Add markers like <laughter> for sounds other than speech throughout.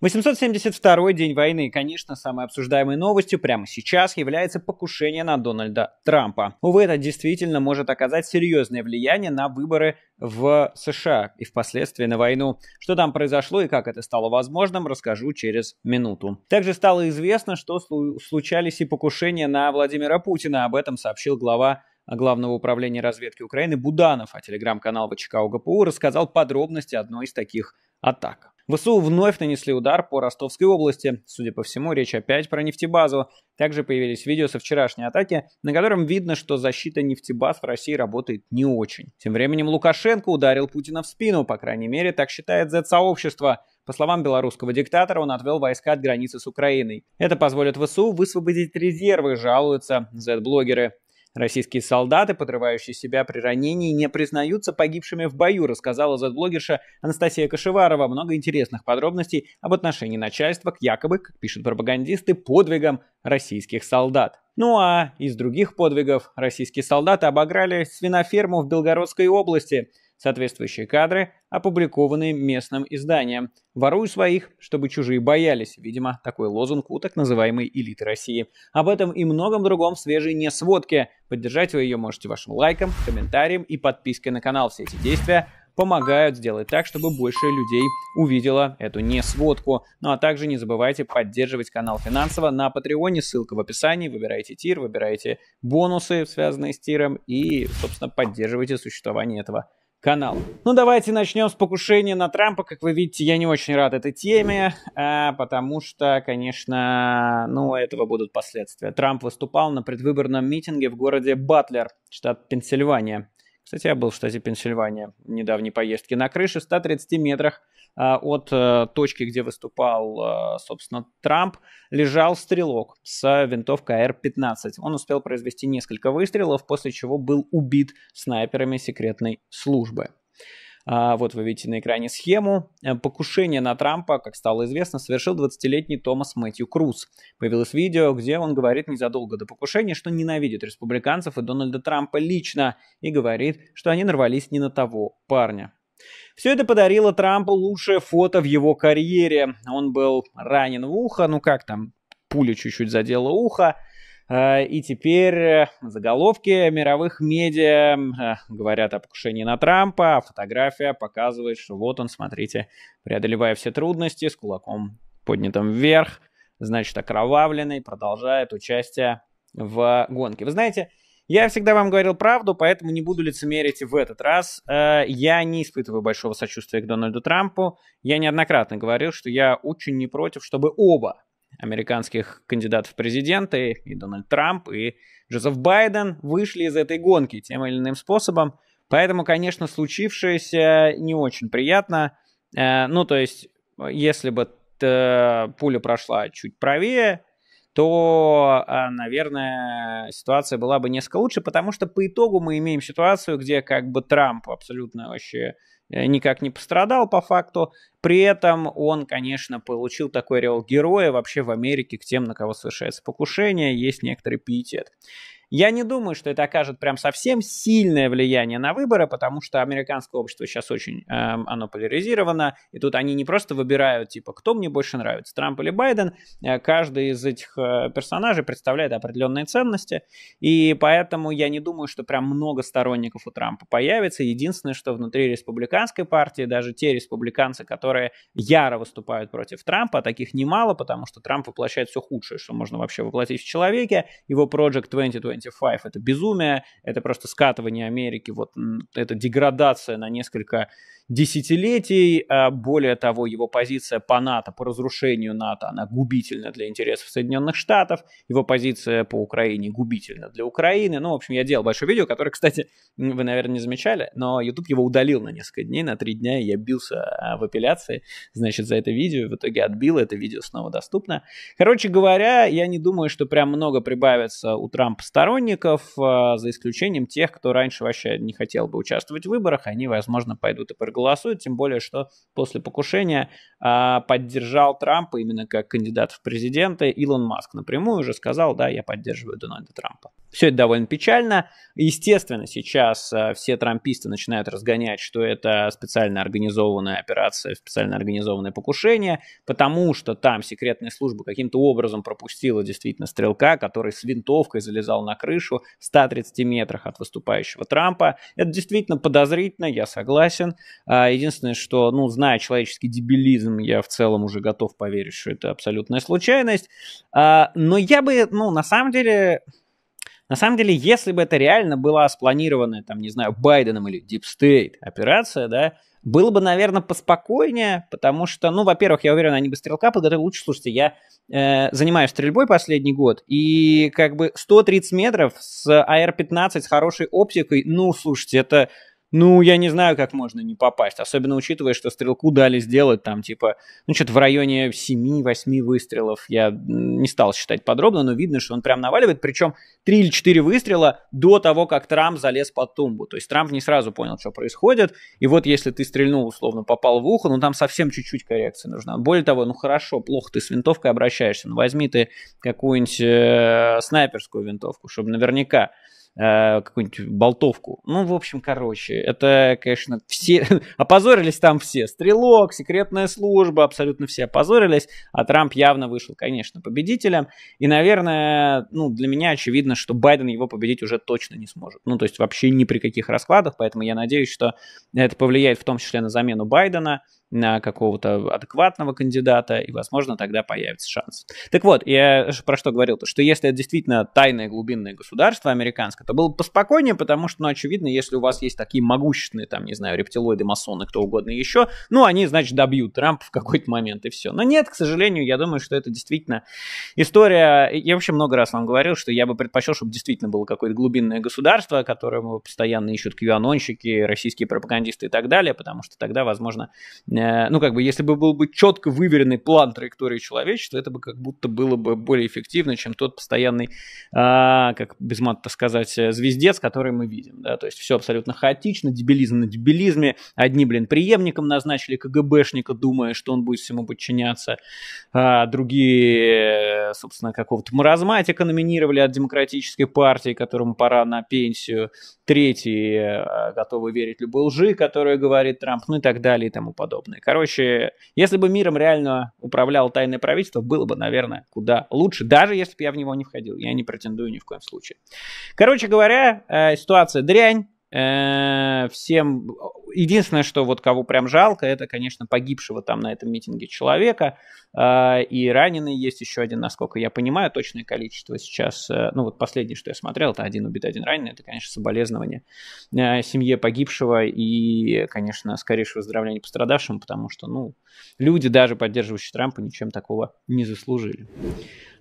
872 день войны, конечно, самой обсуждаемой новостью прямо сейчас является покушение на Дональда Трампа. Увы, это действительно может оказать серьезное влияние на выборы в США и впоследствии на войну. Что там произошло и как это стало возможным, расскажу через минуту. Также стало известно, что случались и покушения на Владимира Путина. Об этом сообщил глава Главного управления разведки Украины Буданов, а телеграм-канал ВЧК УГПУ рассказал подробности одной из таких атак. ВСУ вновь нанесли удар по Ростовской области. Судя по всему, речь опять про нефтебазу. Также появились видео со вчерашней атаки, на котором видно, что защита нефтебаз в России работает не очень. Тем временем Лукашенко ударил Путина в спину, по крайней мере, так считает Z-сообщество. По словам белорусского диктатора, он отвел войска от границы с Украиной. Это позволит ВСУ высвободить резервы, жалуются Z-блогеры. Российские солдаты, подрывающие себя при ранении, не признаются погибшими в бою, рассказала блогерша Анастасия Кашеварова. Много интересных подробностей об отношении начальства к якобы, как пишут пропагандисты, подвигам российских солдат. Ну а из других подвигов российские солдаты обограли свиноферму в Белгородской области – соответствующие кадры, опубликованные местным изданием. ворую своих, чтобы чужие боялись», видимо, такой лозунг у так называемой элиты России. Об этом и многом другом в свежей не сводке. Поддержать вы ее можете вашим лайком, комментарием и подпиской на канал. Все эти действия помогают сделать так, чтобы больше людей увидело эту несводку. Ну а также не забывайте поддерживать канал финансово на Патреоне, ссылка в описании, выбирайте тир, выбирайте бонусы, связанные с тиром, и, собственно, поддерживайте существование этого канал. Ну, давайте начнем с покушения на Трампа. Как вы видите, я не очень рад этой теме, э, потому что, конечно, ну, этого будут последствия. Трамп выступал на предвыборном митинге в городе Батлер, штат Пенсильвания. Кстати, я был в штате Пенсильвания в недавней поездке. На крыше в 130 метрах а, от э, точки, где выступал, э, собственно, Трамп, лежал стрелок с винтовкой АР-15. Он успел произвести несколько выстрелов, после чего был убит снайперами секретной службы. А, вот вы видите на экране схему. Э, Покушение на Трампа, как стало известно, совершил 20-летний Томас Мэтью Круз. Появилось видео, где он говорит незадолго до покушения, что ненавидит республиканцев и Дональда Трампа лично, и говорит, что они нарвались не на того парня. Все это подарило Трампу лучшее фото в его карьере. Он был ранен в ухо, ну как там, пуля чуть-чуть задела ухо, Э, и теперь э, заголовки мировых медиа э, говорят о покушении на Трампа, а фотография показывает, что вот он, смотрите, преодолевая все трудности, с кулаком поднятым вверх, значит, окровавленный, продолжает участие в гонке. Вы знаете, я всегда вам говорил правду, поэтому не буду лицемерить в этот раз. Я не испытываю большого сочувствия к Дональду Трампу. Я неоднократно говорил, что я очень не против, чтобы оба американских кандидатов в президенты, и Дональд Трамп, и Джозеф Байден вышли из этой гонки тем или иным способом. Поэтому, конечно, случившееся не очень приятно. Э, ну, то есть, если бы пуля прошла чуть правее, то, э, наверное, ситуация была бы несколько лучше, потому что по итогу мы имеем ситуацию, где как бы Трамп абсолютно вообще Э, никак не пострадал по факту. При этом он, конечно, получил такой реал героя вообще в Америке к тем, на кого совершается покушение, есть некоторый пиетет. Я не думаю, что это окажет прям совсем сильное влияние на выборы, потому что американское общество сейчас очень, э, оно поляризировано, и тут они не просто выбирают, типа, кто мне больше нравится, Трамп или Байден, э, каждый из этих э, персонажей представляет определенные ценности, и поэтому я не думаю, что прям много сторонников у Трампа появится. Единственное, что внутри республиканской партии, даже те республиканцы, которые яро выступают против Трампа, а таких немало, потому что Трамп воплощает все худшее, что можно вообще воплотить в человеке, его Project 2020 25 это безумие, это просто скатывание Америки, вот это деградация на несколько десятилетий. А, более того, его позиция по НАТО, по разрушению НАТО, она губительна для интересов Соединенных Штатов. Его позиция по Украине губительна для Украины. Ну, в общем, я делал большое видео, которое, кстати, вы, наверное, не замечали, но YouTube его удалил на несколько дней, на три дня. Я бился а, в апелляции, значит, за это видео. В итоге отбил, это видео снова доступно. Короче говоря, я не думаю, что прям много прибавится у Трампа сторонников, а, за исключением тех, кто раньше вообще не хотел бы участвовать в выборах. Они, возможно, пойдут и проголосуют проголосуют, тем более, что после покушения а, поддержал Трампа именно как кандидат в президенты Илон Маск напрямую уже сказал, да, я поддерживаю Дональда Трампа. Все это довольно печально. Естественно, сейчас э, все трамписты начинают разгонять, что это специально организованная операция, специально организованное покушение, потому что там секретная служба каким-то образом пропустила действительно стрелка, который с винтовкой залезал на крышу в 130 метрах от выступающего Трампа. Это действительно подозрительно, я согласен. А, единственное, что, ну, зная человеческий дебилизм, я в целом уже готов поверить, что это абсолютная случайность. А, но я бы, ну, на самом деле на самом деле, если бы это реально была спланированная, там, не знаю, Байденом или Deep State операция, да, было бы, наверное, поспокойнее, потому что, ну, во-первых, я уверен, они бы стрелка подготовили лучше. Слушайте, я э, занимаюсь стрельбой последний год, и как бы 130 метров с AR-15 а с хорошей оптикой, ну, слушайте, это ну, я не знаю, как можно не попасть, особенно учитывая, что стрелку дали сделать там, типа, ну, что-то в районе 7-8 выстрелов. Я не стал считать подробно, но видно, что он прям наваливает, причем 3 или 4 выстрела до того, как Трамп залез под тумбу. То есть Трамп не сразу понял, что происходит, и вот если ты стрельнул, условно, попал в ухо, ну, там совсем чуть-чуть коррекции нужна. Более того, ну, хорошо, плохо ты с винтовкой обращаешься, ну, возьми ты какую-нибудь э, снайперскую винтовку, чтобы наверняка Э, какую-нибудь болтовку. Ну, в общем, короче, это, конечно, все... <laughs> опозорились там все. Стрелок, секретная служба, абсолютно все опозорились, а Трамп явно вышел, конечно, победителем. И, наверное, ну, для меня очевидно, что Байден его победить уже точно не сможет. Ну, то есть вообще ни при каких раскладах, поэтому я надеюсь, что это повлияет в том числе на замену Байдена, на какого-то адекватного кандидата, и, возможно, тогда появится шанс. Так вот, я про что говорил-то, что если это действительно тайное глубинное государство американское, то было бы поспокойнее, потому что, ну, очевидно, если у вас есть такие могущественные, там, не знаю, рептилоиды, масоны, кто угодно еще, ну, они, значит, добьют Трампа в какой-то момент, и все. Но нет, к сожалению, я думаю, что это действительно история... Я вообще много раз вам говорил, что я бы предпочел, чтобы действительно было какое-то глубинное государство, которому постоянно ищут кьюанонщики, российские пропагандисты и так далее, потому что тогда, возможно, Э, ну, как бы, если бы был бы четко выверенный план траектории человечества, это бы как будто было бы более эффективно, чем тот постоянный, а, как без мата сказать, э, звездец, который мы видим, да, то есть все абсолютно хаотично, дебилизм на дебилизме, одни, блин, преемником назначили КГБшника, думая, что он будет всему подчиняться, а другие, э, собственно, какого-то маразматика номинировали от демократической партии, которому пора на пенсию, третьи готовы верить любой лжи, которую говорит Трамп, ну и так далее и тому подобное подобное. Короче, если бы миром реально управлял тайное правительство, было бы, наверное, куда лучше, даже если бы я в него не входил. Я не претендую ни в коем случае. Короче говоря, э, ситуация дрянь. Э, всем единственное, что вот кого прям жалко, это, конечно, погибшего там на этом митинге человека э, и раненые есть еще один, насколько я понимаю, точное количество сейчас. Э, ну вот последнее, что я смотрел, это один убит, один раненый. Это, конечно, соболезнование семье погибшего и, конечно, скорейшего выздоровления пострадавшим, потому что, ну, люди даже поддерживающие Трампа ничем такого не заслужили.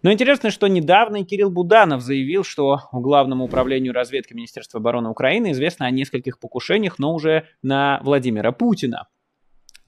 Но интересно, что недавно Кирилл Буданов заявил, что Главному управлению разведки Министерства обороны Украины известно о нескольких покушениях, но уже на Владимира Путина.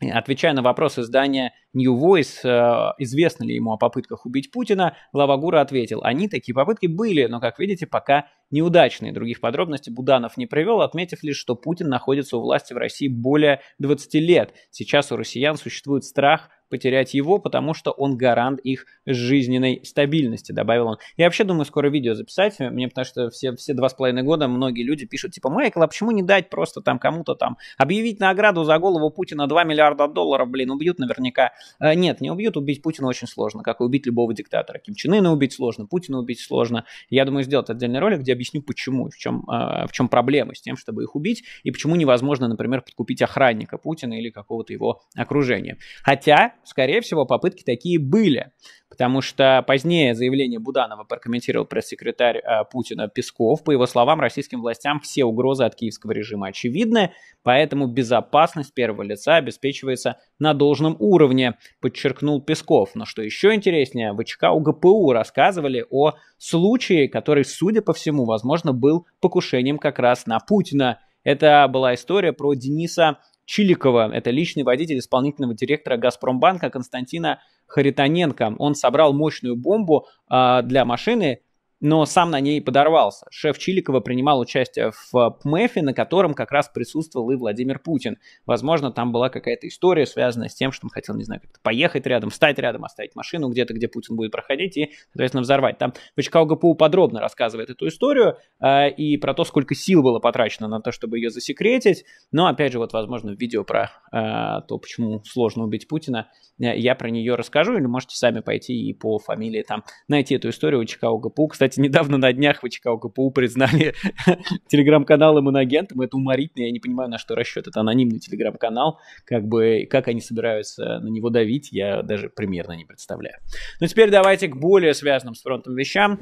Отвечая на вопрос издания New Voice, э, известно ли ему о попытках убить Путина, глава ГУРа ответил, они такие попытки были, но, как видите, пока неудачные. Других подробностей Буданов не привел, отметив лишь, что Путин находится у власти в России более 20 лет. Сейчас у россиян существует страх – потерять его, потому что он гарант их жизненной стабильности, добавил он. Я вообще думаю скоро видео записать, мне потому что все, все два с половиной года многие люди пишут, типа, Майкл, а почему не дать просто там кому-то там объявить награду за голову Путина 2 миллиарда долларов, блин, убьют наверняка. Э, нет, не убьют, убить Путина очень сложно, как и убить любого диктатора. Ким Чен Ына убить сложно, Путина убить сложно. Я думаю сделать отдельный ролик, где объясню, почему, в чем, э, в чем проблема с тем, чтобы их убить, и почему невозможно, например, подкупить охранника Путина или какого-то его окружения. Хотя скорее всего, попытки такие были, потому что позднее заявление Буданова прокомментировал пресс-секретарь э, Путина Песков. По его словам, российским властям все угрозы от киевского режима очевидны, поэтому безопасность первого лица обеспечивается на должном уровне, подчеркнул Песков. Но что еще интереснее, ВЧК УГПУ рассказывали о случае, который, судя по всему, возможно, был покушением как раз на Путина. Это была история про Дениса Чиликова. Это личный водитель исполнительного директора «Газпромбанка» Константина Харитоненко. Он собрал мощную бомбу э, для машины, но сам на ней подорвался. Шеф Чиликова принимал участие в э, ПМЭФе, на котором как раз присутствовал и Владимир Путин. Возможно, там была какая-то история, связанная с тем, что он хотел, не знаю, как-то поехать рядом, встать рядом, оставить машину где-то, где Путин будет проходить и, соответственно, взорвать. Там Бычка ГПУ подробно рассказывает эту историю э, и про то, сколько сил было потрачено на то, чтобы ее засекретить. Но, опять же, вот, возможно, в видео про э, то, почему сложно убить Путина, э, я про нее расскажу, или можете сами пойти и по фамилии там найти эту историю у Чикаго ГПУ. Кстати, кстати, недавно на днях в ВЧК УКПУ признали <laughs> телеграм-канал иммуногентом. Это уморительно, я не понимаю, на что расчет. Это анонимный телеграм-канал. Как бы, как они собираются на него давить, я даже примерно не представляю. Но ну, теперь давайте к более связанным с фронтом вещам.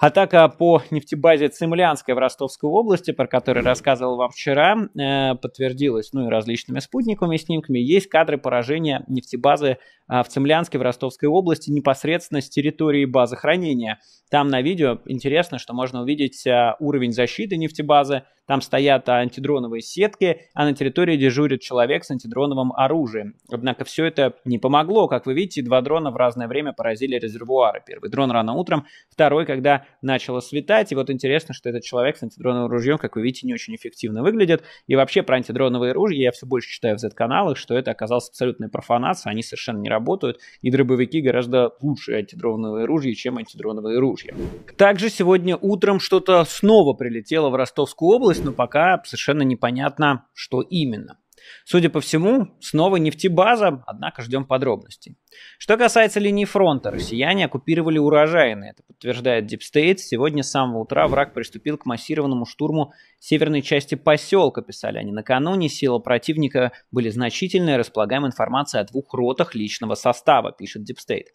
Атака по нефтебазе Цемлянская в Ростовской области, про которую рассказывал вам вчера, э, подтвердилась, ну и различными спутниковыми снимками. Есть кадры поражения нефтебазы а, в Цемлянске в Ростовской области непосредственно с территории базы хранения. Там на видео интересно, что можно увидеть а, уровень защиты нефтебазы, там стоят антидроновые сетки, а на территории дежурит человек с антидроновым оружием. Однако все это не помогло. Как вы видите, два дрона в разное время поразили резервуары. Первый дрон рано утром, второй, когда начало светать, и вот интересно, что этот человек с антидроновым ружьем, как вы видите, не очень эффективно выглядит. И вообще про антидроновые ружья я все больше читаю в Z-каналах, что это оказалась абсолютная профанация, они совершенно не работают, и дробовики гораздо лучше антидроновые ружья, чем антидроновые ружья. Также сегодня утром что-то снова прилетело в Ростовскую область, но пока совершенно непонятно, что именно. Судя по всему, снова нефтебаза, однако ждем подробностей. Что касается линии фронта, россияне оккупировали урожайные. Это подтверждает Дипстейт. Сегодня с самого утра враг приступил к массированному штурму северной части поселка, писали они. Накануне силы противника были значительные, располагаем информацией о двух ротах личного состава, пишет Дипстейт.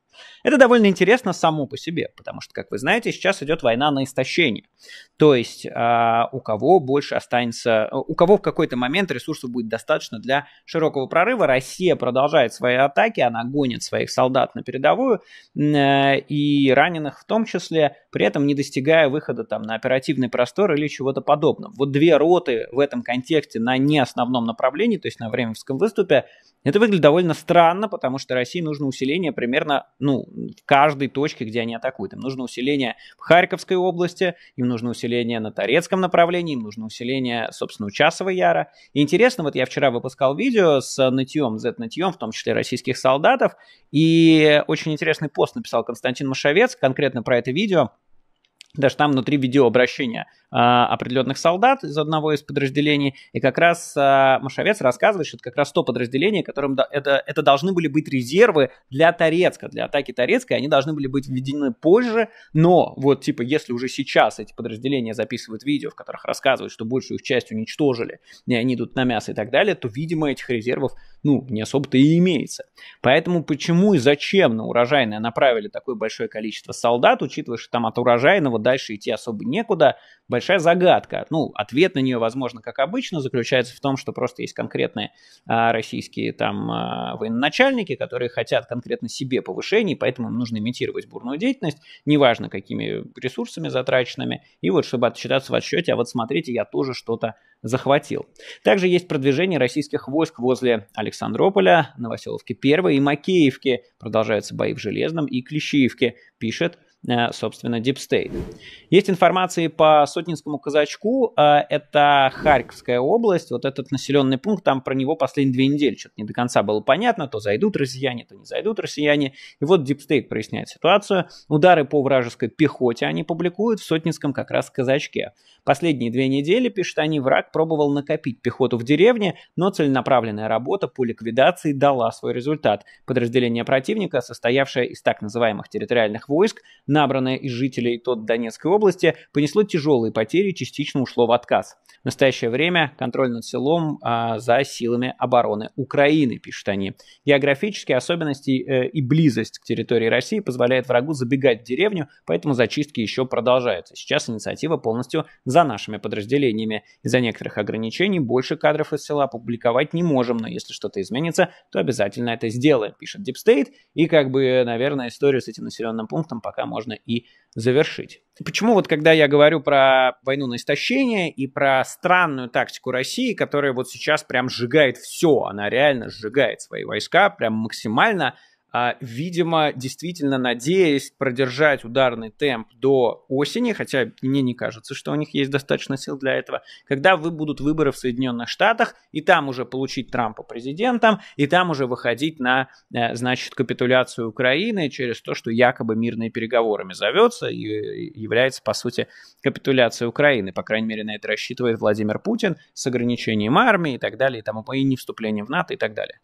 Это довольно интересно само по себе, потому что, как вы знаете, сейчас идет война на истощение. То есть а, у кого больше останется, у кого в какой-то момент ресурсов будет достаточно для широкого прорыва. Россия продолжает свои атаки, она гонит своих солдат на передовую э, и раненых в том числе, при этом не достигая выхода там на оперативный простор или чего-то подобного. Вот две роты в этом контексте на неосновном направлении, то есть на временском выступе, это выглядит довольно странно, потому что России нужно усиление примерно ну, в каждой точке, где они атакуют. Им нужно усиление в Харьковской области, им нужно усиление на Торецком направлении, им нужно усиление, собственно, у Часова Яра. И интересно, вот я вчера выпускал видео с нытьем, Z-нытьем, в том числе российских солдатов, и очень интересный пост написал Константин Машовец конкретно про это видео – даже там внутри видеообращения а, определенных солдат из одного из подразделений. И как раз а, Машавец рассказывает, что это как раз то подразделение, которым до, это, это должны были быть резервы для Торецка, для атаки Торецка, они должны были быть введены позже. Но вот, типа, если уже сейчас эти подразделения записывают видео, в которых рассказывают, что большую их часть уничтожили, и они идут на мясо и так далее, то, видимо, этих резервов, ну, не особо-то и имеется. Поэтому почему и зачем на урожайное направили такое большое количество солдат, учитывая, что там от урожайного дальше идти особо некуда. Большая загадка. Ну, ответ на нее, возможно, как обычно, заключается в том, что просто есть конкретные а, российские там а, военачальники, которые хотят конкретно себе повышений, поэтому им нужно имитировать бурную деятельность, неважно, какими ресурсами затраченными, и вот чтобы отсчитаться в отсчете, а вот смотрите, я тоже что-то захватил. Также есть продвижение российских войск возле Александрополя, Новоселовки 1 и Макеевки. Продолжаются бои в Железном и Клещиевке, пишет Э, собственно, Deep State. Есть информации по Сотнинскому казачку. Э, это Харьковская область. Вот этот населенный пункт, там про него последние две недели что-то не до конца было понятно. То зайдут россияне, то не зайдут россияне. И вот Deep State проясняет ситуацию. Удары по вражеской пехоте они публикуют в Сотнинском как раз казачке. Последние две недели, пишут они, враг пробовал накопить пехоту в деревне, но целенаправленная работа по ликвидации дала свой результат. Подразделение противника, состоявшее из так называемых территориальных войск, набранное из жителей тот Донецкой области, понесло тяжелые потери и частично ушло в отказ. В настоящее время контроль над селом а, за силами обороны Украины, пишут они. Географические особенности э, и близость к территории России позволяет врагу забегать в деревню, поэтому зачистки еще продолжаются. Сейчас инициатива полностью за нашими подразделениями. Из-за некоторых ограничений больше кадров из села публиковать не можем, но если что-то изменится, то обязательно это сделаем, пишет Deep State. И как бы, наверное, историю с этим населенным пунктом пока мы можно и завершить. Почему вот когда я говорю про войну на истощение и про странную тактику России, которая вот сейчас прям сжигает все, она реально сжигает свои войска прям максимально – а, видимо, действительно надеясь продержать ударный темп до осени, хотя мне не кажется, что у них есть достаточно сил для этого, когда вы будут выборы в Соединенных Штатах, и там уже получить Трампа президентом, и там уже выходить на, э, значит, капитуляцию Украины через то, что якобы мирные переговорами зовется и является, по сути, капитуляцией Украины. По крайней мере, на это рассчитывает Владимир Путин с ограничением армии и так далее, и, тому, и не вступлением в НАТО и так далее.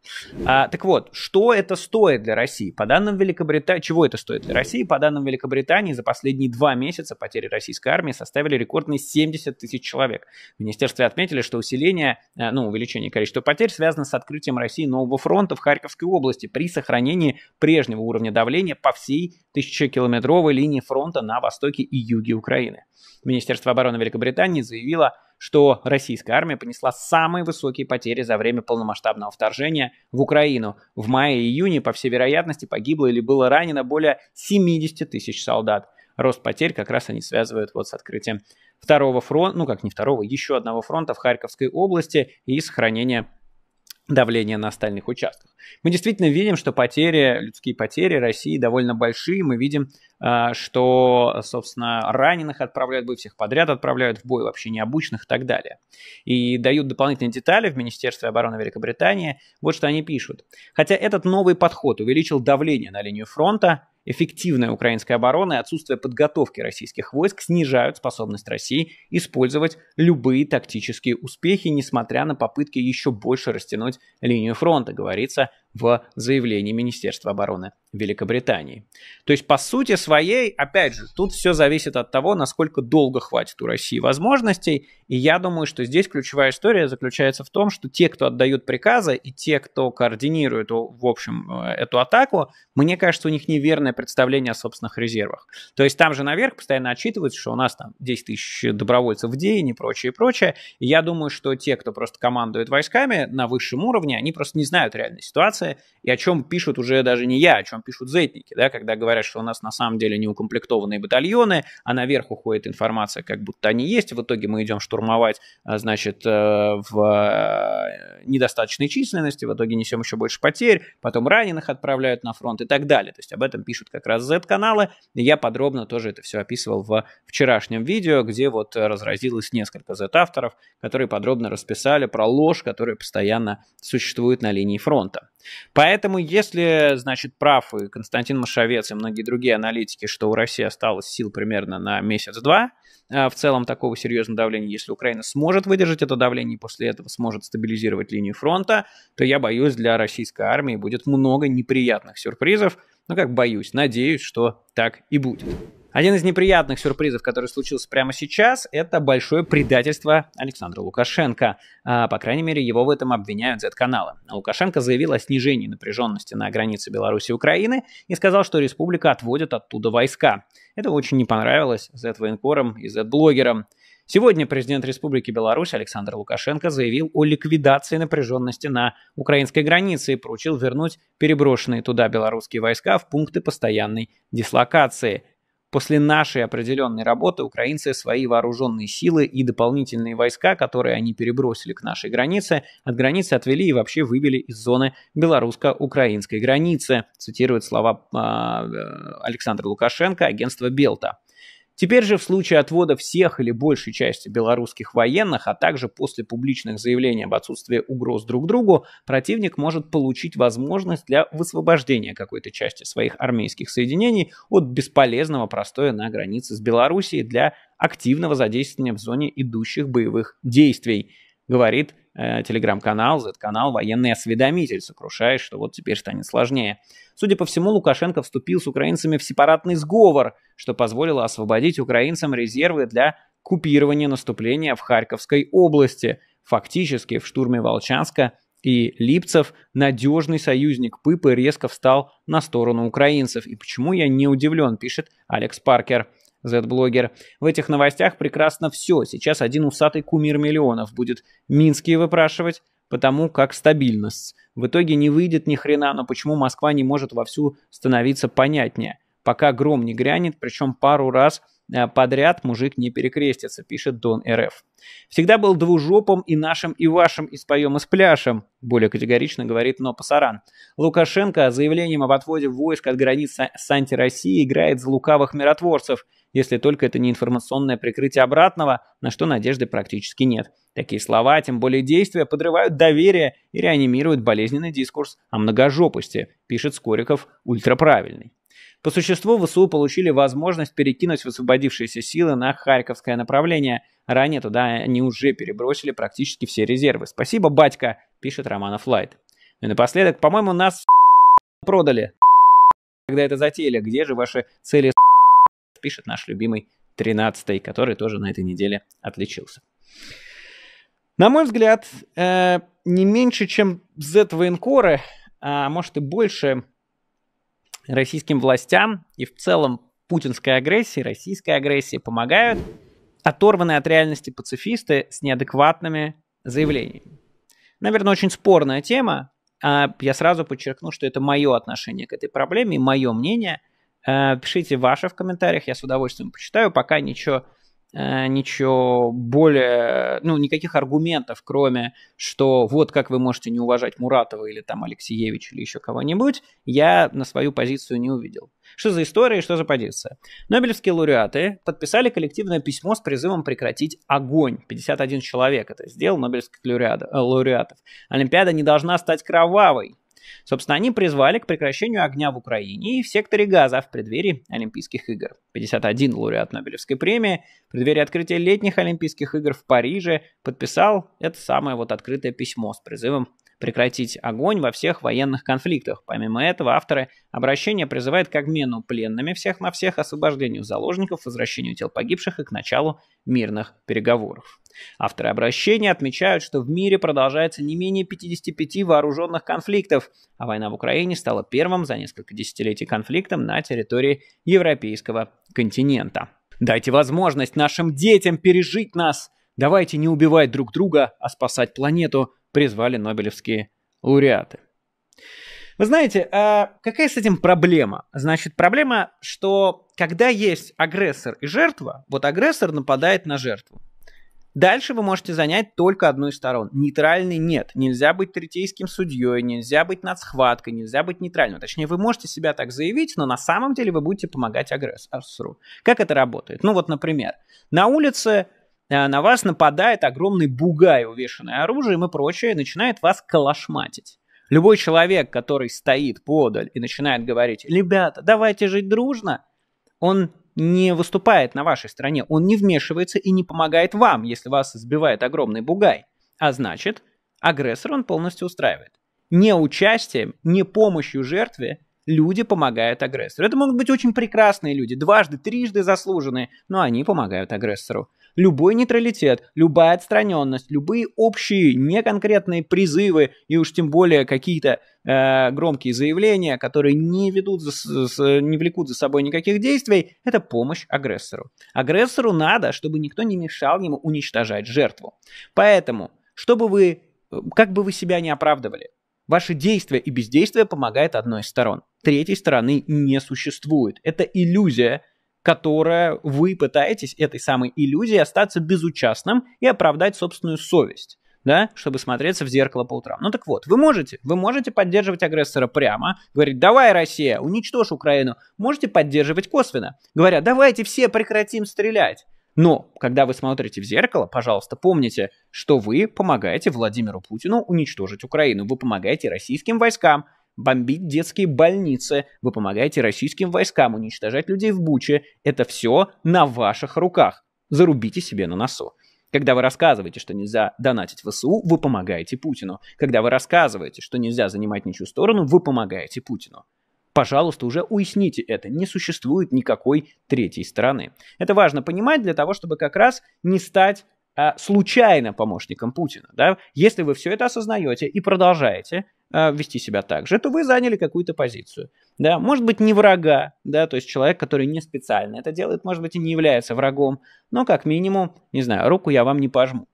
А, так вот, что это стоит для России. По данным Великобритании, чего это стоит для России? По данным Великобритании, за последние два месяца потери российской армии составили рекордные 70 тысяч человек. В министерстве отметили, что усиление, э, ну, увеличение количества потерь связано с открытием России нового фронта в Харьковской области при сохранении прежнего уровня давления по всей тысячекилометровой линии фронта на востоке и юге Украины. Министерство обороны Великобритании заявило, что российская армия понесла самые высокие потери за время полномасштабного вторжения в Украину. В мае и июне, по всей вероятности, погибло или было ранено более 70 тысяч солдат. Рост потерь как раз они связывают вот с открытием второго фронта, ну как не второго, еще одного фронта в Харьковской области и сохранение давления на остальных участках. Мы действительно видим, что потери, людские потери России довольно большие. Мы видим, э, что, собственно, раненых отправляют в всех подряд отправляют в бой, вообще необычных и так далее. И дают дополнительные детали в Министерстве обороны Великобритании. Вот что они пишут. Хотя этот новый подход увеличил давление на линию фронта, Эффективная украинская оборона и отсутствие подготовки российских войск снижают способность России использовать любые тактические успехи, несмотря на попытки еще больше растянуть линию фронта, говорится в заявлении Министерства обороны Великобритании. То есть, по сути своей, опять же, тут все зависит от того, насколько долго хватит у России возможностей. И я думаю, что здесь ключевая история заключается в том, что те, кто отдают приказы и те, кто координирует, в общем, э, эту атаку, мне кажется, у них неверное представление о собственных резервах. То есть там же наверх постоянно отчитывается, что у нас там 10 тысяч добровольцев в день и прочее, и прочее. И я думаю, что те, кто просто командует войсками на высшем уровне, они просто не знают реальной ситуации, информация, и о чем пишут уже даже не я, о чем пишут зетники, да, когда говорят, что у нас на самом деле неукомплектованные батальоны, а наверх уходит информация, как будто они есть, в итоге мы идем штурмовать, а, значит, э, в э, недостаточной численности, в итоге несем еще больше потерь, потом раненых отправляют на фронт и так далее. То есть об этом пишут как раз Z-каналы, и я подробно тоже это все описывал в вчерашнем видео, где вот э, разразилось несколько Z-авторов, которые подробно расписали про ложь, которая постоянно существует на линии фронта. Поэтому, если, значит, прав и Константин Машавец, и многие другие аналитики, что у России осталось сил примерно на месяц-два, э, в целом такого серьезного давления, если Украина сможет выдержать это давление и после этого сможет стабилизировать линию фронта, то я боюсь, для российской армии будет много неприятных сюрпризов. Но ну, как боюсь, надеюсь, что так и будет. Один из неприятных сюрпризов, который случился прямо сейчас, это большое предательство Александра Лукашенко. А, по крайней мере, его в этом обвиняют Z-каналы. Лукашенко заявил о снижении напряженности на границе Беларуси и Украины и сказал, что республика отводит оттуда войска. Это очень не понравилось Z-военкорам и Z-блогерам. Сегодня президент Республики Беларусь Александр Лукашенко заявил о ликвидации напряженности на украинской границе и поручил вернуть переброшенные туда белорусские войска в пункты постоянной дислокации – После нашей определенной работы украинцы свои вооруженные силы и дополнительные войска, которые они перебросили к нашей границе, от границы отвели и вообще выбили из зоны белорусско-украинской границы, цитирует слова а, э, Александра Лукашенко, агентство Белта. Теперь же в случае отвода всех или большей части белорусских военных, а также после публичных заявлений об отсутствии угроз друг другу, противник может получить возможность для высвобождения какой-то части своих армейских соединений от бесполезного простоя на границе с Белоруссией для активного задействования в зоне идущих боевых действий, говорит э, телеграм-канал, Z-канал «Военный осведомитель», сокрушая, что вот теперь станет сложнее. Судя по всему, Лукашенко вступил с украинцами в сепаратный сговор, что позволило освободить украинцам резервы для купирования наступления в Харьковской области. Фактически в штурме Волчанска и Липцев, надежный союзник Пыпы, резко встал на сторону украинцев. И почему я не удивлен, пишет Алекс Паркер. Z-блогер. В этих новостях прекрасно все. Сейчас один усатый кумир миллионов будет Минские выпрашивать, потому как стабильность. В итоге не выйдет ни хрена, но почему Москва не может вовсю становиться понятнее? Пока гром не грянет, причем пару раз э, подряд мужик не перекрестится, пишет Дон РФ. Всегда был двужопом и нашим, и вашим, и споем, и спляшем, более категорично говорит Нопасаран. Лукашенко заявлением об отводе войск от границ с антироссией играет за лукавых миротворцев – если только это не информационное прикрытие обратного, на что надежды практически нет. Такие слова, тем более действия, подрывают доверие и реанимируют болезненный дискурс о многожопости, пишет Скориков ультраправильный. По существу ВСУ получили возможность перекинуть высвободившиеся силы на Харьковское направление. Ранее туда они уже перебросили практически все резервы. Спасибо, батька, пишет Романов Лайт. Ну и напоследок, по-моему, нас <laughs> продали. Когда это затеяли, где же ваши цели пишет наш любимый 13 который тоже на этой неделе отличился. На мой взгляд, э, не меньше, чем Z-военкоры, а может и больше, российским властям и в целом путинской агрессии, российской агрессии помогают оторванные от реальности пацифисты с неадекватными заявлениями. Наверное, очень спорная тема. А я сразу подчеркну, что это мое отношение к этой проблеме и мое мнение. Э, пишите ваши в комментариях, я с удовольствием почитаю. Пока ничего, э, ничего более, ну, никаких аргументов, кроме, что вот как вы можете не уважать Муратова или там Алексеевич или еще кого-нибудь, я на свою позицию не увидел. Что за история и что за позиция? Нобелевские лауреаты подписали коллективное письмо с призывом прекратить огонь. 51 человек это сделал, Нобелевских лауреатов. Олимпиада не должна стать кровавой. Собственно, они призвали к прекращению огня в Украине и в секторе Газа в преддверии Олимпийских игр. 51 лауреат Нобелевской премии в преддверии открытия летних Олимпийских игр в Париже подписал это самое вот открытое письмо с призывом прекратить огонь во всех военных конфликтах. Помимо этого, авторы обращения призывают к обмену пленными всех на всех, освобождению заложников, возвращению тел погибших и к началу мирных переговоров. Авторы обращения отмечают, что в мире продолжается не менее 55 вооруженных конфликтов, а война в Украине стала первым за несколько десятилетий конфликтом на территории европейского континента. Дайте возможность нашим детям пережить нас. Давайте не убивать друг друга, а спасать планету – призвали нобелевские лауреаты. Вы знаете, а какая с этим проблема? Значит, проблема, что когда есть агрессор и жертва, вот агрессор нападает на жертву. Дальше вы можете занять только одну из сторон. Нейтральный нет. Нельзя быть третейским судьей, нельзя быть над схваткой, нельзя быть нейтральным. Точнее, вы можете себя так заявить, но на самом деле вы будете помогать агрессору. Как это работает? Ну вот, например, на улице Э, на вас нападает огромный бугай, увешанный оружием и прочее, и начинает вас калашматить. Любой человек, который стоит подаль и начинает говорить, ребята, давайте жить дружно, он не выступает на вашей стороне, он не вмешивается и не помогает вам, если вас сбивает огромный бугай. А значит, агрессор он полностью устраивает. Не участием, не помощью жертве люди помогают агрессору. Это могут быть очень прекрасные люди, дважды, трижды заслуженные, но они помогают агрессору. Любой нейтралитет, любая отстраненность, любые общие неконкретные призывы и уж тем более какие-то э, громкие заявления, которые не, ведут за, с, не влекут за собой никаких действий, это помощь агрессору. Агрессору надо, чтобы никто не мешал ему уничтожать жертву. Поэтому, чтобы вы, э, как бы вы себя не оправдывали, ваши действия и бездействие помогает одной из сторон. Третьей стороны не существует. Это иллюзия, которое вы пытаетесь этой самой иллюзии остаться безучастным и оправдать собственную совесть да, чтобы смотреться в зеркало по утрам. Ну так вот, вы можете, вы можете поддерживать агрессора прямо, говорить, давай, Россия, уничтожь Украину. Можете поддерживать косвенно, говоря, давайте все прекратим стрелять. Но, когда вы смотрите в зеркало, пожалуйста, помните, что вы помогаете Владимиру Путину уничтожить Украину. Вы помогаете российским войскам, бомбить детские больницы, вы помогаете российским войскам уничтожать людей в Буче. Это все на ваших руках. Зарубите себе на носу. Когда вы рассказываете, что нельзя донатить ВСУ, вы помогаете Путину. Когда вы рассказываете, что нельзя занимать ничью сторону, вы помогаете Путину. Пожалуйста, уже уясните это. Не существует никакой третьей стороны. Это важно понимать для того, чтобы как раз не стать а, случайно помощником Путина. Да? Если вы все это осознаете и продолжаете э, вести себя так же, то вы заняли какую-то позицию. Да, может быть, не врага, да, то есть человек, который не специально это делает, может быть, и не является врагом, но как минимум, не знаю, руку я вам не пожму.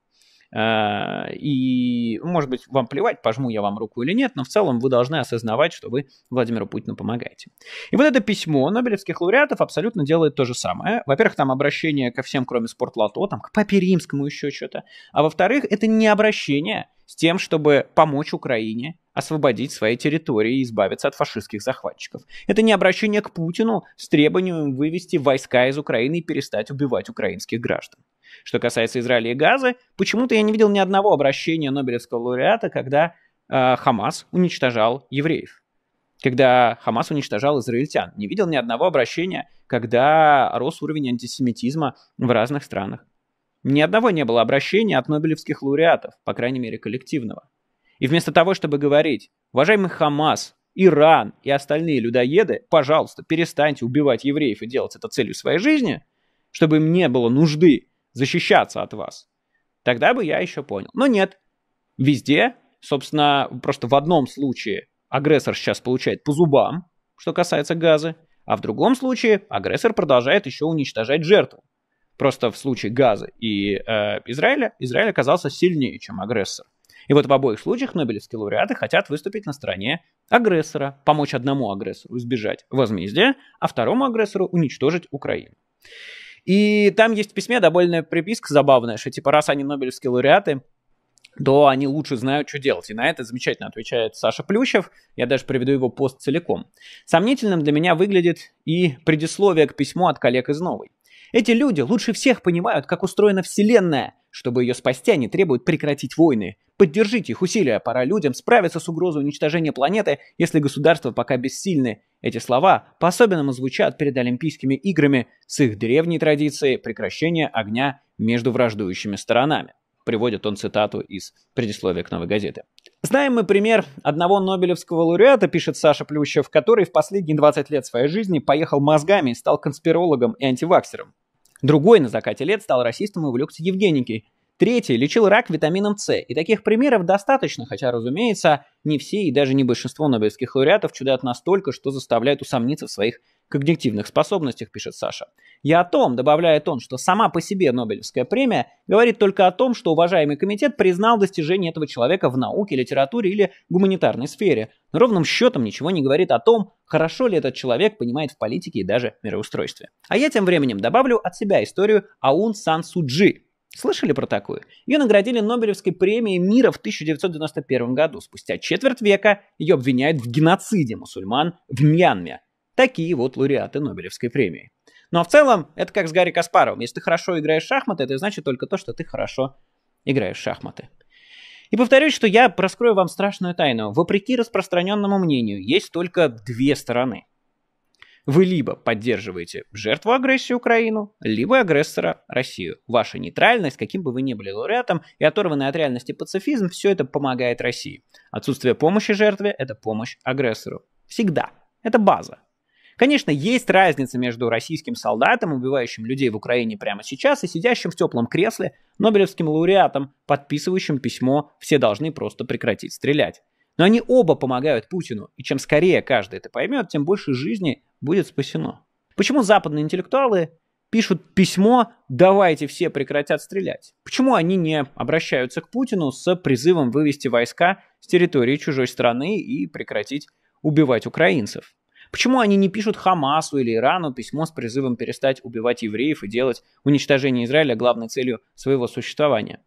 А, и, ну, может быть, вам плевать, пожму я вам руку или нет, но в целом вы должны осознавать, что вы Владимиру Путину помогаете. И вот это письмо Нобелевских лауреатов абсолютно делает то же самое. Во-первых, там обращение ко всем, кроме Спортлото, там к Папе Римскому еще что-то. А во-вторых, это не обращение с тем, чтобы помочь Украине освободить свои территории и избавиться от фашистских захватчиков. Это не обращение к Путину с требованием вывести войска из Украины и перестать убивать украинских граждан. Что касается Израиля и Газы, почему-то я не видел ни одного обращения Нобелевского лауреата, когда э, Хамас уничтожал евреев когда Хамас уничтожал израильтян. Не видел ни одного обращения, когда рос уровень антисемитизма в разных странах. Ни одного не было обращения от нобелевских лауреатов, по крайней мере, коллективного. И вместо того, чтобы говорить, уважаемый Хамас, Иран и остальные людоеды, пожалуйста, перестаньте убивать евреев и делать это целью своей жизни, чтобы им не было нужды защищаться от вас. Тогда бы я еще понял. Но нет. Везде, собственно, просто в одном случае агрессор сейчас получает по зубам, что касается газа, а в другом случае агрессор продолжает еще уничтожать жертву. Просто в случае газа и э, Израиля, Израиль оказался сильнее, чем агрессор. И вот в обоих случаях нобелевские лауреаты хотят выступить на стороне агрессора, помочь одному агрессору избежать возмездия, а второму агрессору уничтожить Украину. И там есть в письме довольно приписка забавная, что типа раз они нобелевские лауреаты, то они лучше знают, что делать. И на это замечательно отвечает Саша Плющев. Я даже приведу его пост целиком. Сомнительным для меня выглядит и предисловие к письму от коллег из Новой. Эти люди лучше всех понимают, как устроена Вселенная. Чтобы ее спасти, они требуют прекратить войны. Поддержите их усилия, пора людям справиться с угрозой уничтожения планеты, если государства пока бессильны. Эти слова по-особенному звучат перед Олимпийскими играми с их древней традицией прекращения огня между враждующими сторонами. Приводит он цитату из предисловия к новой газете. Знаем мы пример одного нобелевского лауреата, пишет Саша Плющев, который в последние 20 лет своей жизни поехал мозгами и стал конспирологом и антиваксером. Другой на закате лет стал расистом и увлекся Евгеникой. Третий лечил рак витамином С. И таких примеров достаточно, хотя, разумеется, не все и даже не большинство нобелевских лауреатов чудят настолько, что заставляют усомниться в своих когнитивных способностях, пишет Саша. Я о том, добавляет он, что сама по себе Нобелевская премия говорит только о том, что уважаемый комитет признал достижение этого человека в науке, литературе или гуманитарной сфере, но ровным счетом ничего не говорит о том, хорошо ли этот человек понимает в политике и даже мироустройстве. А я тем временем добавлю от себя историю Аун Сан Суджи, Слышали про такую? Ее наградили Нобелевской премией мира в 1991 году. Спустя четверть века ее обвиняют в геноциде мусульман в Мьянме. Такие вот лауреаты Нобелевской премии. Но ну, а в целом, это как с Гарри Каспаровым. Если ты хорошо играешь в шахматы, это значит только то, что ты хорошо играешь в шахматы. И повторюсь, что я раскрою вам страшную тайну. Вопреки распространенному мнению, есть только две стороны. Вы либо поддерживаете жертву агрессии Украину, либо агрессора Россию. Ваша нейтральность, каким бы вы ни были лауреатом, и оторванный от реальности пацифизм, все это помогает России. Отсутствие помощи жертве – это помощь агрессору. Всегда. Это база. Конечно, есть разница между российским солдатом, убивающим людей в Украине прямо сейчас, и сидящим в теплом кресле, нобелевским лауреатом, подписывающим письмо «Все должны просто прекратить стрелять». Но они оба помогают Путину, и чем скорее каждый это поймет, тем больше жизни будет спасено. Почему западные интеллектуалы пишут письмо «давайте все прекратят стрелять». Почему они не обращаются к Путину с призывом вывести войска с территории чужой страны и прекратить убивать украинцев? Почему они не пишут Хамасу или Ирану письмо с призывом перестать убивать евреев и делать уничтожение Израиля главной целью своего существования?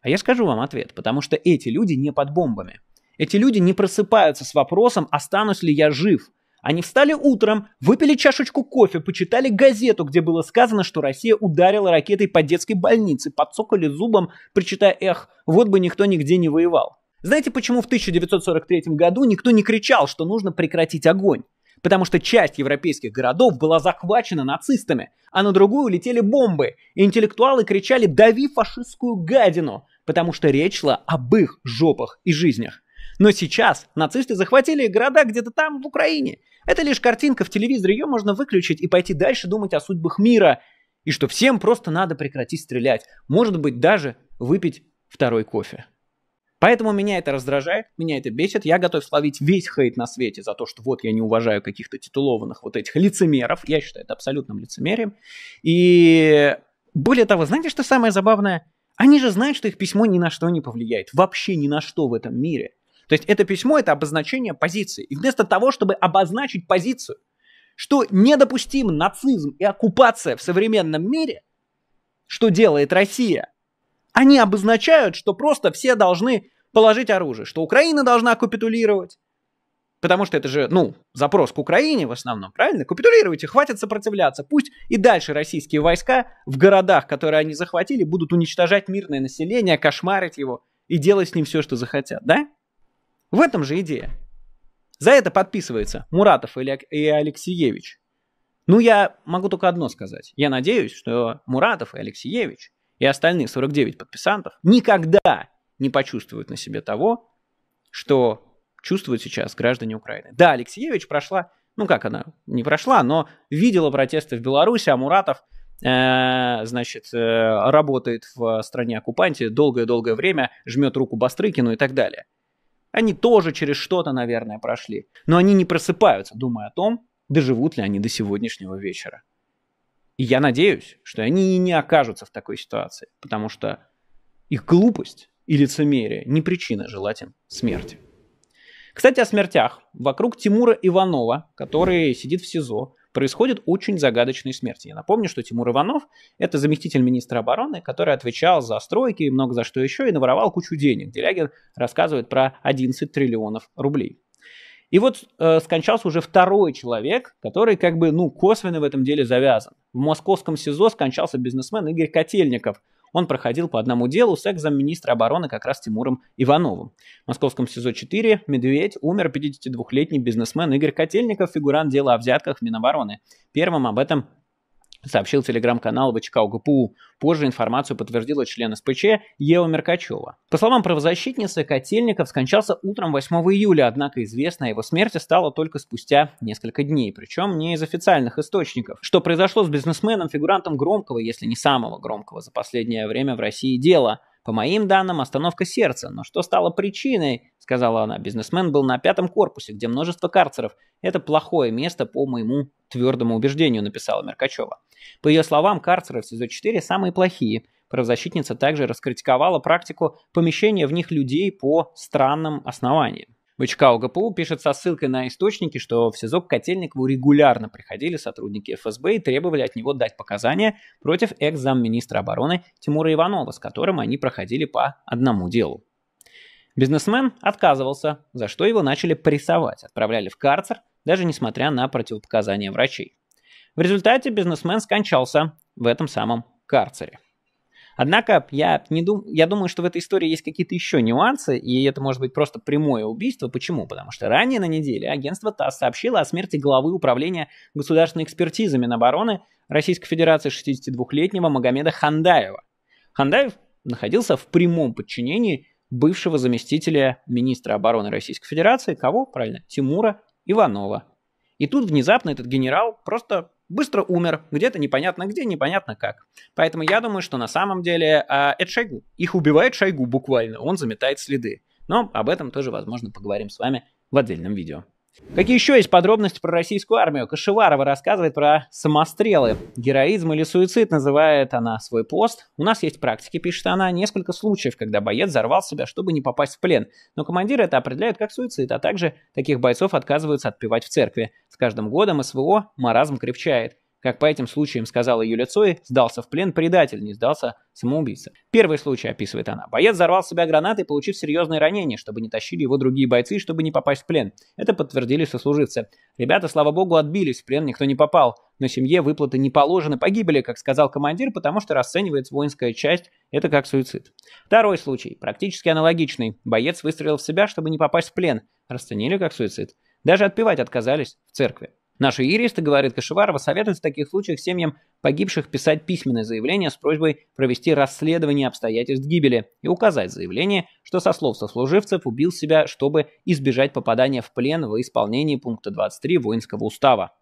А я скажу вам ответ, потому что эти люди не под бомбами. Эти люди не просыпаются с вопросом, останусь ли я жив. Они встали утром, выпили чашечку кофе, почитали газету, где было сказано, что Россия ударила ракетой по детской больнице, подсокали зубом, причитая «эх, вот бы никто нигде не воевал». Знаете, почему в 1943 году никто не кричал, что нужно прекратить огонь? потому что часть европейских городов была захвачена нацистами, а на другую летели бомбы, и интеллектуалы кричали «дави фашистскую гадину», потому что речь шла об их жопах и жизнях. Но сейчас нацисты захватили города где-то там, в Украине. Это лишь картинка в телевизоре, ее можно выключить и пойти дальше думать о судьбах мира. И что всем просто надо прекратить стрелять. Может быть, даже выпить второй кофе. Поэтому меня это раздражает, меня это бесит. Я готов словить весь хейт на свете за то, что вот я не уважаю каких-то титулованных вот этих лицемеров. Я считаю это абсолютным лицемерием. И более того, знаете, что самое забавное? Они же знают, что их письмо ни на что не повлияет. Вообще ни на что в этом мире. То есть это письмо – это обозначение позиции. И вместо того, чтобы обозначить позицию, что недопустим нацизм и оккупация в современном мире, что делает Россия – они обозначают, что просто все должны положить оружие, что Украина должна капитулировать, потому что это же, ну, запрос к Украине в основном, правильно? Капитулируйте, хватит сопротивляться, пусть и дальше российские войска в городах, которые они захватили, будут уничтожать мирное население, кошмарить его и делать с ним все, что захотят, да? В этом же идея. За это подписывается Муратов и Алексеевич. Ну, я могу только одно сказать. Я надеюсь, что Муратов и Алексеевич и остальные 49 подписантов никогда не почувствуют на себе того, что чувствуют сейчас граждане Украины. Да, Алексеевич прошла, ну как она, не прошла, но видела протесты в Беларуси, а Муратов, э, значит, э, работает в стране-оккупанте долгое-долгое время, жмет руку Бастрыкину и так далее. Они тоже через что-то, наверное, прошли. Но они не просыпаются, думая о том, доживут ли они до сегодняшнего вечера. И я надеюсь, что они и не окажутся в такой ситуации, потому что их глупость и лицемерие не причина желать им смерти. Кстати, о смертях. Вокруг Тимура Иванова, который сидит в СИЗО, происходит очень загадочные смерти. Я напомню, что Тимур Иванов – это заместитель министра обороны, который отвечал за стройки и много за что еще, и наворовал кучу денег. Делягин рассказывает про 11 триллионов рублей. И вот э, скончался уже второй человек, который как бы, ну, косвенно в этом деле завязан. В московском СИЗО скончался бизнесмен Игорь Котельников. Он проходил по одному делу с экс-замминистра обороны как раз Тимуром Ивановым. В московском СИЗО-4 «Медведь» умер 52-летний бизнесмен Игорь Котельников, фигурант дела о взятках Минобороны. Первым об этом сообщил телеграм-канал ВЧК УГПУ. Позже информацию подтвердила член СПЧ Ева Меркачева. По словам правозащитницы, Котельников скончался утром 8 июля, однако известно о его смерти стало только спустя несколько дней, причем не из официальных источников. Что произошло с бизнесменом, фигурантом громкого, если не самого громкого за последнее время в России дела – по моим данным, остановка сердца, но что стало причиной, сказала она, бизнесмен был на пятом корпусе, где множество карцеров. Это плохое место по моему твердому убеждению, написала Меркачева. По ее словам, карцеры в СИЗО-4 самые плохие. Правозащитница также раскритиковала практику помещения в них людей по странным основаниям. ВЧК ОГПУ пишет со ссылкой на источники, что в СИЗО к Котельникову регулярно приходили сотрудники ФСБ и требовали от него дать показания против экс-замминистра обороны Тимура Иванова, с которым они проходили по одному делу. Бизнесмен отказывался, за что его начали прессовать, отправляли в карцер, даже несмотря на противопоказания врачей. В результате бизнесмен скончался в этом самом карцере. Однако я, не дум... я думаю, что в этой истории есть какие-то еще нюансы, и это может быть просто прямое убийство. Почему? Потому что ранее на неделе агентство ТАСС сообщило о смерти главы управления государственной экспертизы Минобороны Российской Федерации 62-летнего Магомеда Хандаева. Хандаев находился в прямом подчинении бывшего заместителя министра обороны Российской Федерации, кого, правильно, Тимура Иванова. И тут внезапно этот генерал просто быстро умер, где-то непонятно где, непонятно как. Поэтому я думаю, что на самом деле э, это Шойгу. Их убивает Шойгу буквально, он заметает следы. Но об этом тоже, возможно, поговорим с вами в отдельном видео. Какие еще есть подробности про российскую армию? Кашеварова рассказывает про самострелы. Героизм или суицид называет она свой пост. У нас есть практики, пишет она, несколько случаев, когда боец взорвал себя, чтобы не попасть в плен. Но командиры это определяют как суицид, а также таких бойцов отказываются отпевать в церкви. С каждым годом СВО маразм крепчает. Как по этим случаям сказала Юля Цой, сдался в плен предатель, не сдался самоубийца. Первый случай описывает она. Боец взорвал себя гранатой, получив серьезные ранения, чтобы не тащили его другие бойцы, чтобы не попасть в плен. Это подтвердили сослуживцы. Ребята, слава богу, отбились, в плен никто не попал. Но семье выплаты не положены погибели, как сказал командир, потому что расценивает воинская часть это как суицид. Второй случай, практически аналогичный. Боец выстрелил в себя, чтобы не попасть в плен. Расценили как суицид. Даже отпевать отказались в церкви. Наши юристы, говорит Кашеварова, советуют в таких случаях семьям погибших писать письменное заявление с просьбой провести расследование обстоятельств гибели и указать заявление, что со слов сослуживцев убил себя, чтобы избежать попадания в плен во исполнении пункта 23 Воинского устава.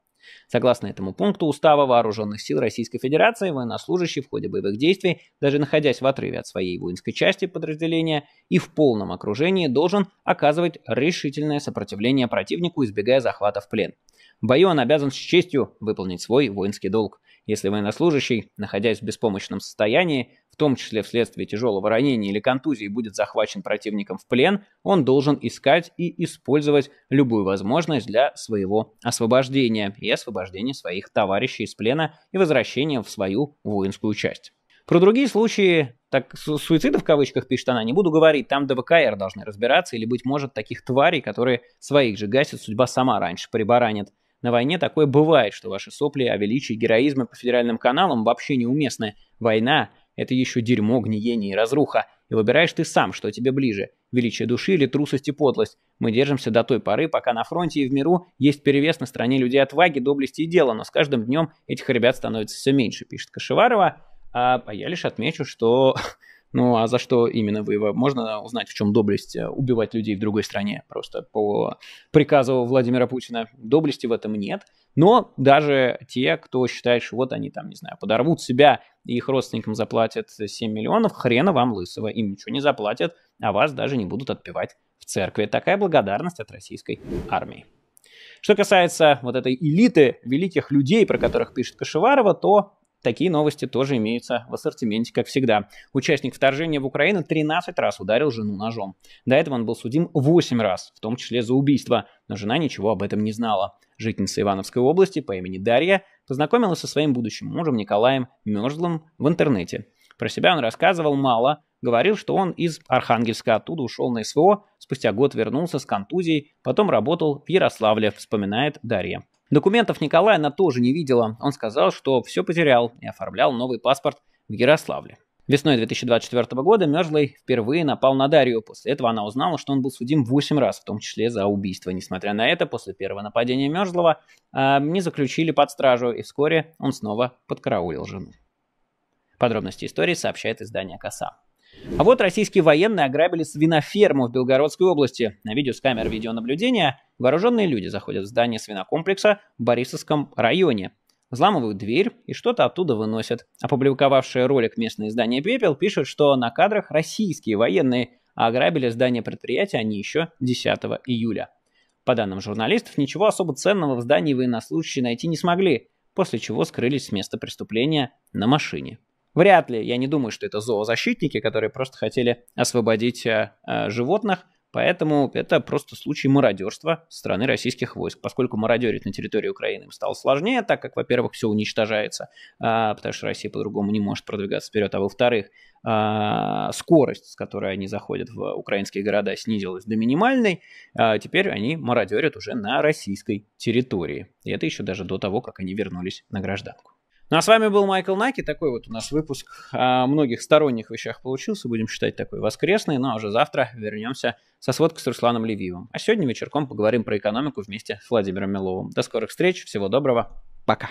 Согласно этому пункту Устава Вооруженных сил Российской Федерации, военнослужащий в ходе боевых действий, даже находясь в отрыве от своей воинской части подразделения и в полном окружении, должен оказывать решительное сопротивление противнику, избегая захвата в плен. В бою он обязан с честью выполнить свой воинский долг. Если военнослужащий, находясь в беспомощном состоянии, в том числе вследствие тяжелого ранения или контузии, будет захвачен противником в плен, он должен искать и использовать любую возможность для своего освобождения и освобождения своих товарищей из плена и возвращения в свою воинскую часть. Про другие случаи, так суицида в кавычках пишет она, не буду говорить, там ДВКР должны разбираться, или, быть может, таких тварей, которые своих же гасит, судьба сама раньше прибаранит. На войне такое бывает, что ваши сопли о величии героизма по федеральным каналам вообще неуместны. Война – это еще дерьмо, гниение и разруха. И выбираешь ты сам, что тебе ближе – величие души или трусость и подлость. Мы держимся до той поры, пока на фронте и в миру есть перевес на стороне людей отваги, доблести и дела, но с каждым днем этих ребят становится все меньше, пишет Кашеварова. А я лишь отмечу, что <laughs> Ну а за что именно вы его? Можно узнать, в чем доблесть э, убивать людей в другой стране? Просто по приказу Владимира Путина доблести в этом нет. Но даже те, кто считает, что вот они там, не знаю, подорвут себя, и их родственникам заплатят 7 миллионов, хрена вам лысого, им ничего не заплатят, а вас даже не будут отпевать в церкви. Такая благодарность от российской армии. Что касается вот этой элиты великих людей, про которых пишет Кашеварова, то Такие новости тоже имеются в ассортименте, как всегда. Участник вторжения в Украину 13 раз ударил жену ножом. До этого он был судим 8 раз, в том числе за убийство, но жена ничего об этом не знала. Жительница Ивановской области по имени Дарья познакомилась со своим будущим мужем Николаем Мерзлым в интернете. Про себя он рассказывал мало, говорил, что он из Архангельска, оттуда ушел на СВО, спустя год вернулся с контузией, потом работал в Ярославле, вспоминает Дарья. Документов Николая она тоже не видела. Он сказал, что все потерял и оформлял новый паспорт в Ярославле. Весной 2024 года Мерзлый впервые напал на Дарью. После этого она узнала, что он был судим 8 раз, в том числе за убийство. Несмотря на это, после первого нападения Мерзлого э, не заключили под стражу, и вскоре он снова подкараулил жену. Подробности истории сообщает издание «Коса». А вот российские военные ограбили свиноферму в Белгородской области. На видео с камер видеонаблюдения вооруженные люди заходят в здание свинокомплекса в Борисовском районе. Взламывают дверь и что-то оттуда выносят. Опубликовавшее ролик местное издание «Пепел» пишет, что на кадрах российские военные ограбили здание предприятия они еще 10 июля. По данным журналистов, ничего особо ценного в здании военнослужащие найти не смогли, после чего скрылись с места преступления на машине. Вряд ли. Я не думаю, что это зоозащитники, которые просто хотели освободить э, э животных. Поэтому это просто случай мародерства стороны российских войск. Поскольку мародерить на территории Украины им стало сложнее, так как, во-первых, все уничтожается, а, потому что Россия по-другому не может продвигаться вперед, а во-вторых, а, скорость, с которой они заходят в украинские города, снизилась до минимальной, а теперь они мародерят уже на российской территории. И это еще даже до того, как они вернулись на гражданку. Ну а с вами был Майкл Наки. Такой вот у нас выпуск о а, многих сторонних вещах получился. Будем считать такой воскресный. Ну а уже завтра вернемся со сводкой с Русланом Левиевым. А сегодня вечерком поговорим про экономику вместе с Владимиром Миловым. До скорых встреч. Всего доброго. Пока.